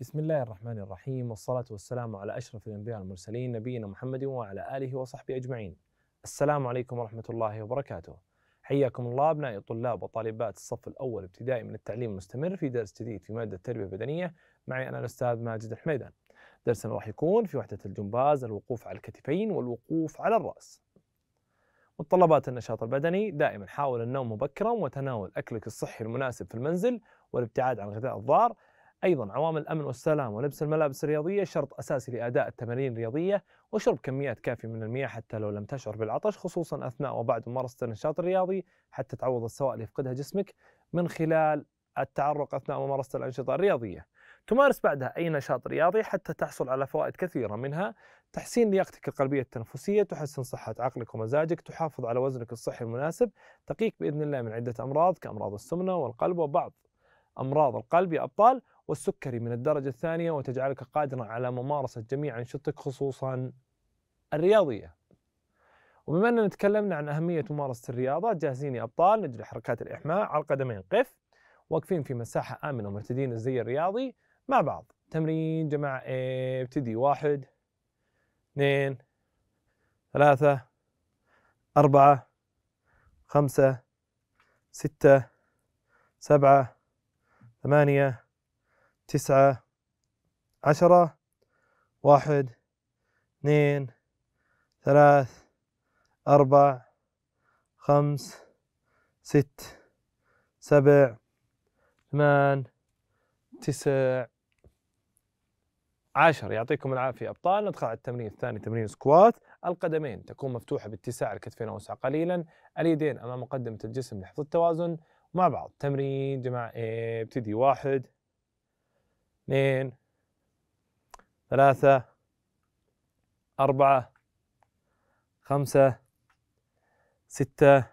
بسم الله الرحمن الرحيم والصلاة والسلام على أشرف الأنبياء والمرسلين نبينا محمد وعلى آله وصحبه أجمعين السلام عليكم ورحمة الله وبركاته حياكم الله أبنائي الطلاب وطالبات الصف الأول ابتدائي من التعليم المستمر في درس جديد في مادة التربية البدنية معي أنا الأستاذ ماجد الحميدان درسنا راح يكون في وحدة الجمباز الوقوف على الكتفين والوقوف على الرأس متطلبات النشاط البدني دائما حاول النوم مبكرا وتناول أكلك الصحي المناسب في المنزل والابتعاد عن الغذاء الضار أيضا عوامل الأمن والسلام ولبس الملابس الرياضية شرط أساسي لأداء التمارين الرياضية وشرب كميات كافية من المياه حتى لو لم تشعر بالعطش خصوصا أثناء وبعد ممارسة النشاط الرياضي حتى تعوض السوائل اللي يفقدها جسمك من خلال التعرق أثناء ممارسة الأنشطة الرياضية تمارس بعدها أي نشاط رياضي حتى تحصل على فوائد كثيرة منها تحسين لياقتك القلبية التنفسية تحسن صحة عقلك ومزاجك تحافظ على وزنك الصحي المناسب تقيك بإذن الله من عدة أمراض كأمراض السمنة والقلب وبعض أمراض القلب يا أبطال والسكري من الدرجة الثانية وتجعلك قادرا على ممارسة جميع أنشطتك خصوصا الرياضية وبما أننا تكلمنا عن أهمية ممارسة الرياضة جاهزين يا أبطال نجري حركات الإحماء على القدمين قف واقفين في مساحة آمنة ومرتدين الزي الرياضي مع بعض تمرين جماعة ابتدي واحد اثنين ثلاثة أربعة خمسة ستة سبعة ثمانية تسعة عشرة واحد اثنين ثلاث أربع خمس ست سبع ثمان تسع عشر يعطيكم العافية أبطال ندخل على التمرين الثاني تمرين سكوات القدمين تكون مفتوحة باتساع الكتفين أوسع قليلا اليدين أمام مقدمة الجسم لحفظ التوازن مع بعض تمرين جماعة إيه، ابتدي واحد اثنين ثلاثة أربعة خمسة ستة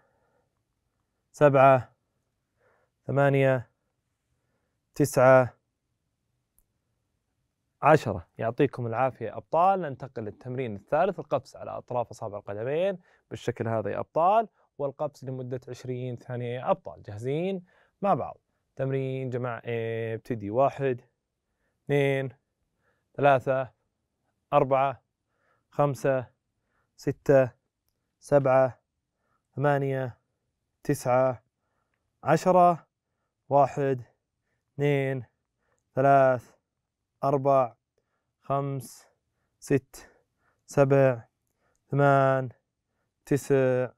سبعة ثمانية تسعة عشرة يعطيكم العافية أبطال ننتقل للتمرين الثالث القفز على أطراف أصابع القدمين بالشكل هذا يا أبطال والقفز لمدة عشرين ثانية يا أبطال جاهزين مع بعض تمرين جماعة إيه، ابتدي واحد اثنين ثلاثة أربعة خمسة ستة سبعة ثمانية تسعة عشرة واحد اثنين ثلاث أربع خمس ست سبع ثمان تسع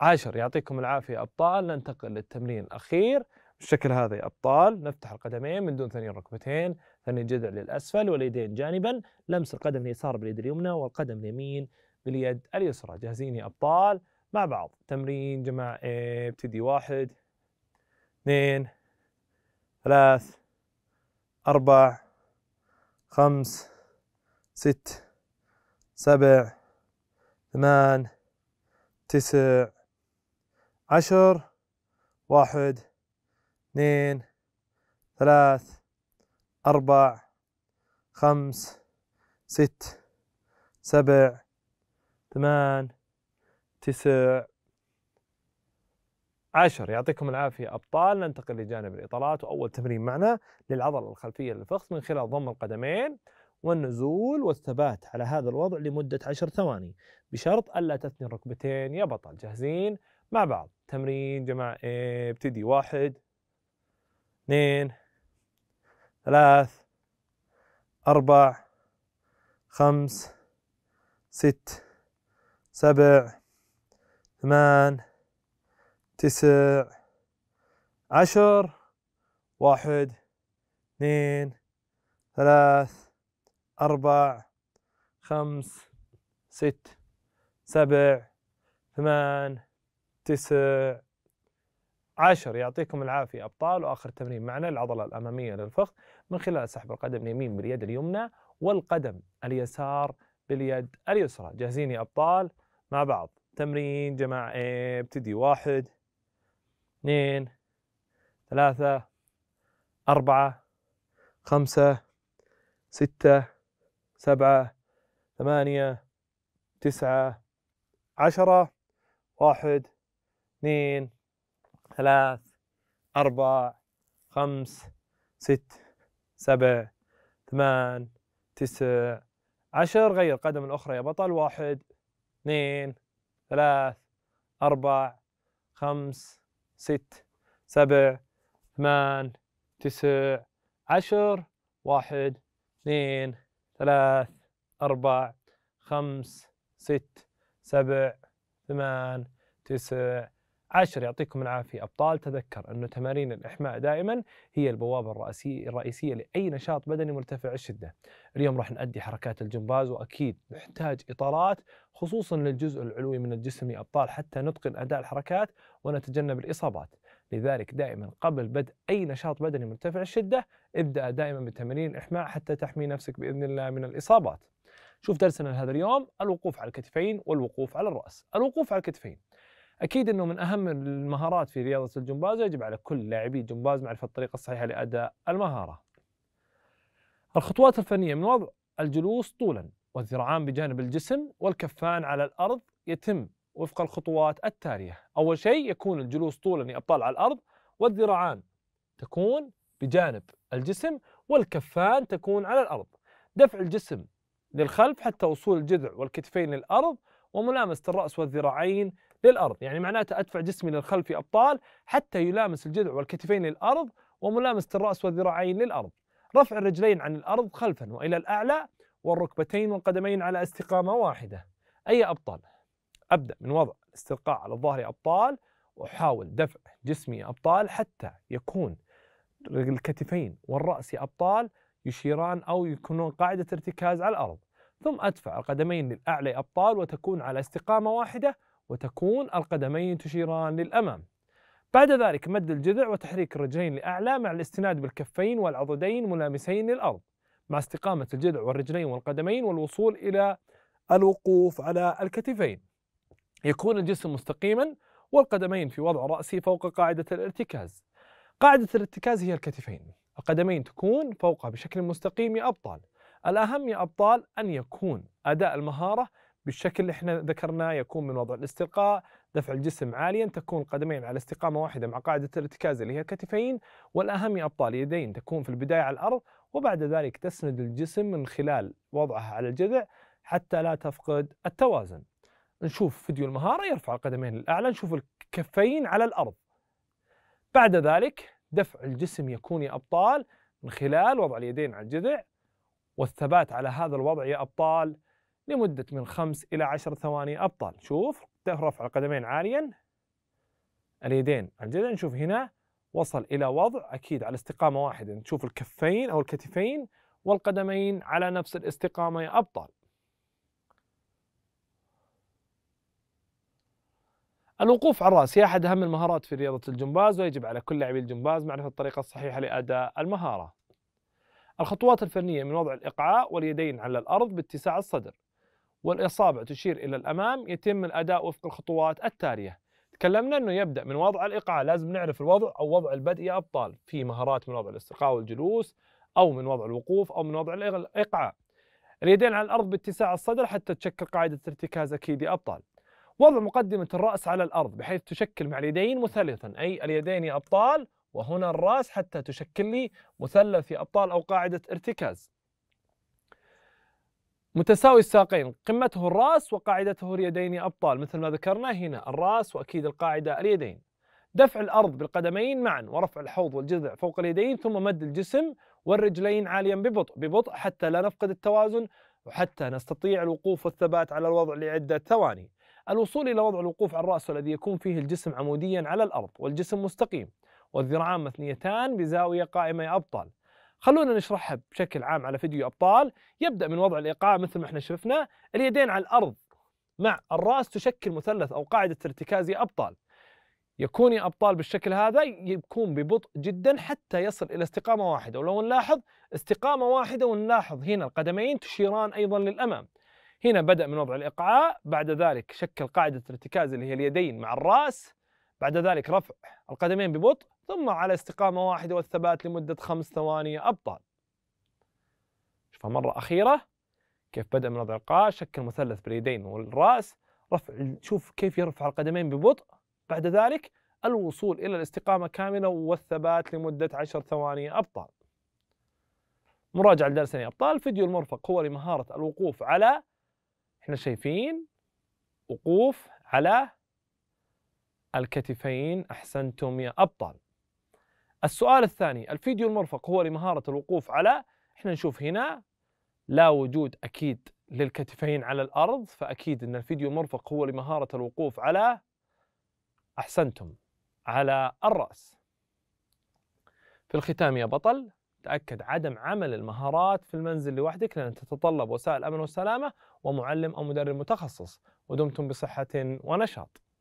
عشر يعطيكم العافية أبطال ننتقل للتمرين الأخير بالشكل هذا يا أبطال نفتح القدمين من دون ثني الركبتين ثني الجذع للأسفل واليدين جانبا لمس القدم اليسار باليد اليمنى والقدم اليمين باليد اليسرى جاهزين يا أبطال مع بعض تمرين جماعة ابتدي واحد اثنين ثلاث أربع خمس ست سبع ثمان تسع عشر واحد اثنين ثلاث أربع خمس ست سبع ثمان تسع عشر يعطيكم العافية أبطال ننتقل لجانب الإطالات وأول تمرين معنا للعضلة الخلفية للفخذ من خلال ضم القدمين والنزول والثبات على هذا الوضع لمدة عشر ثواني بشرط ألا تثني الركبتين يا بطل جاهزين مع بعض تمرين جماعة ابتدي واحد اثنين ثلاث أربع خمس ست سبع ثمان تسع عشر واحد اثنين ثلاث أربع خمس ست سبع ثمان تسع عشر يعطيكم العافية أبطال وآخر تمرين معنا العضلة الأمامية للفخذ من خلال سحب القدم اليمين باليد اليمنى والقدم اليسار باليد اليسرى جاهزين يا أبطال مع بعض تمرين جماعة ابتدي واحد اثنين ثلاثة أربعة خمسة ستة سبعة ثمانية تسعة عشرة واحد اثنين ثلاث أربع خمس ست سبع ثمان تسع عشر غير قدم الأخرى يا بطل واحد اثنين ثلاث أربع خمس ست سبع ثمان تسع عشر واحد اثنين ثلاث أربع خمس ست سبع ثمان تسع عاشر يعطيكم العافية أبطال تذكر أن تمارين الإحماء دائما هي البوابة الرئيسية, الرئيسية لأي نشاط بدني مرتفع الشدة اليوم راح نأدي حركات الجمباز وأكيد نحتاج إطارات خصوصا للجزء العلوي من الجسم يا أبطال حتى نتقن أداء الحركات ونتجنب الإصابات لذلك دائما قبل بدء أي نشاط بدني مرتفع الشدة ابدأ دائما بتمارين الإحماء حتى تحمي نفسك بإذن الله من الإصابات شوف درسنا لهذا اليوم الوقوف على الكتفين والوقوف على الرأس الوقوف على الكتفين اكيد انه من اهم المهارات في رياضه الجمباز يجب على كل لاعبي الجمباز معرفه الطريقه الصحيحه لاداء المهاره. الخطوات الفنيه من وضع الجلوس طولا والذراعان بجانب الجسم والكفان على الارض يتم وفق الخطوات التاليه، اول شيء يكون الجلوس طولا ابطال على الارض والذراعان تكون بجانب الجسم والكفان تكون على الارض. دفع الجسم للخلف حتى وصول الجذع والكتفين للارض وملامسه الراس والذراعين للأرض يعني معناته أدفع جسمي للخلف أبطال حتى يلامس الجذع والكتفين للأرض وملامسة الرأس والذراعين للأرض رفع الرجلين عن الأرض خلفا وإلى الأعلى والركبتين والقدمين على استقامة واحدة أي أبطال أبدأ من وضع استلقاء على الظهر أبطال وأحاول دفع جسمي أبطال حتى يكون الكتفين والرأس أبطال يشيران أو يكونون قاعدة ارتكاز على الأرض ثم أدفع القدمين للأعلى أبطال وتكون على استقامة واحدة وتكون القدمين تشيران للأمام بعد ذلك مد الجذع وتحريك الرجلين لأعلى مع الاستناد بالكفين والعضدين ملامسين للأرض مع استقامة الجذع والرجلين والقدمين والوصول إلى الوقوف على الكتفين يكون الجسم مستقيما والقدمين في وضع رأسي فوق قاعدة الارتكاز قاعدة الارتكاز هي الكتفين القدمين تكون فوقها بشكل مستقيم يا أبطال الأهم يا أبطال أن يكون أداء المهارة بالشكل اللي احنا ذكرناه يكون من وضع الاستلقاء دفع الجسم عاليا تكون القدمين على استقامه واحده مع قاعده الارتكاز اللي هي كتفين والاهم ابطال يدين تكون في البدايه على الارض وبعد ذلك تسند الجسم من خلال وضعها على الجذع حتى لا تفقد التوازن نشوف فيديو المهاره يرفع القدمين للاعلى نشوف الكفين على الارض بعد ذلك دفع الجسم يكون يا ابطال من خلال وضع اليدين على الجذع والثبات على هذا الوضع يا ابطال لمدة من خمس إلى عشر ثواني أبطال شوف رفع القدمين عاليا اليدين على نشوف هنا وصل إلى وضع أكيد على استقامة واحدة نشوف الكفين أو الكتفين والقدمين على نفس الاستقامة يا أبطال الوقوف على الرأس هي أحد أهم المهارات في رياضة الجمباز ويجب على كل لاعبي الجمباز معرفة الطريقة الصحيحة لأداء المهارة الخطوات الفنية من وضع الإقعاء واليدين على الأرض باتساع الصدر والإصابع تشير إلى الأمام يتم الأداء وفق الخطوات التالية تكلمنا أنه يبدأ من وضع الإيقاع لازم نعرف الوضع أو وضع البدء يا أبطال في مهارات من وضع الاستقاء والجلوس أو من وضع الوقوف أو من وضع الإيقاع اليدين على الأرض باتساع الصدر حتى تشكل قاعدة ارتكاز أكيد يا أبطال وضع مقدمة الرأس على الأرض بحيث تشكل مع اليدين مثلثا أي اليدين يا أبطال وهنا الرأس حتى تشكل لي مثلث يا أبطال أو قاعدة ارتكاز متساوي الساقين قمته الراس وقاعدته اليدين أبطال مثل ما ذكرنا هنا الراس وأكيد القاعدة اليدين دفع الأرض بالقدمين معا ورفع الحوض والجذع فوق اليدين ثم مد الجسم والرجلين عاليا ببطء ببطء حتى لا نفقد التوازن وحتى نستطيع الوقوف والثبات على الوضع لعدة ثواني الوصول إلى وضع الوقوف على الرأس الذي يكون فيه الجسم عموديا على الأرض والجسم مستقيم والذراعان مثنيتان بزاوية قائمة أبطال خلونا نشرحها بشكل عام على فيديو ابطال يبدا من وضع الايقاع مثل ما احنا شفنا اليدين على الارض مع الراس تشكل مثلث او قاعده ارتكاز يا ابطال يكون يا ابطال بالشكل هذا يكون ببطء جدا حتى يصل الى استقامه واحده ولو نلاحظ استقامه واحده ونلاحظ هنا القدمين تشيران ايضا للامام هنا بدا من وضع الايقاع بعد ذلك شكل قاعده ارتكاز اللي هي اليدين مع الراس بعد ذلك رفع القدمين ببطء ثم على استقامة واحدة والثبات لمدة خمس ثواني أبطال شوفها مرة أخيرة كيف بدأ من وضع القاع شكل مثلث باليدين والرأس رفع شوف كيف يرفع القدمين ببطء بعد ذلك الوصول إلى الاستقامة كاملة والثبات لمدة عشر ثواني أبطال مراجعة لدرسنا أبطال فيديو المرفق هو لمهارة الوقوف على احنا شايفين وقوف على الكتفين أحسنتم يا أبطال السؤال الثاني الفيديو المرفق هو لمهارة الوقوف على احنا نشوف هنا لا وجود أكيد للكتفين على الأرض فأكيد أن الفيديو المرفق هو لمهارة الوقوف على أحسنتم على الرأس في الختام يا بطل تأكد عدم عمل المهارات في المنزل لوحدك لأن تتطلب وسائل أمن وسلامة ومعلم أو مدرب متخصص ودمتم بصحة ونشاط